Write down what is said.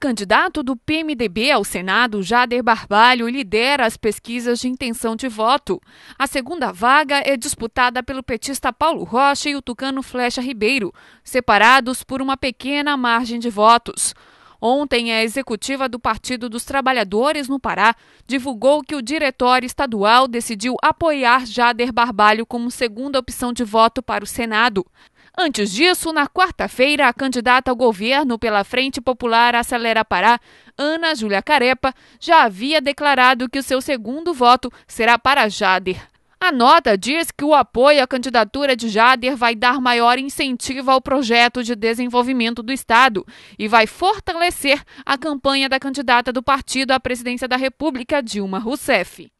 candidato do PMDB ao Senado, Jader Barbalho, lidera as pesquisas de intenção de voto. A segunda vaga é disputada pelo petista Paulo Rocha e o tucano Flecha Ribeiro, separados por uma pequena margem de votos. Ontem, a executiva do Partido dos Trabalhadores no Pará divulgou que o diretório estadual decidiu apoiar Jader Barbalho como segunda opção de voto para o Senado. Antes disso, na quarta-feira, a candidata ao governo pela Frente Popular Acelera Pará, Ana Júlia Carepa, já havia declarado que o seu segundo voto será para Jader. A nota diz que o apoio à candidatura de Jader vai dar maior incentivo ao projeto de desenvolvimento do Estado e vai fortalecer a campanha da candidata do partido à presidência da República, Dilma Rousseff.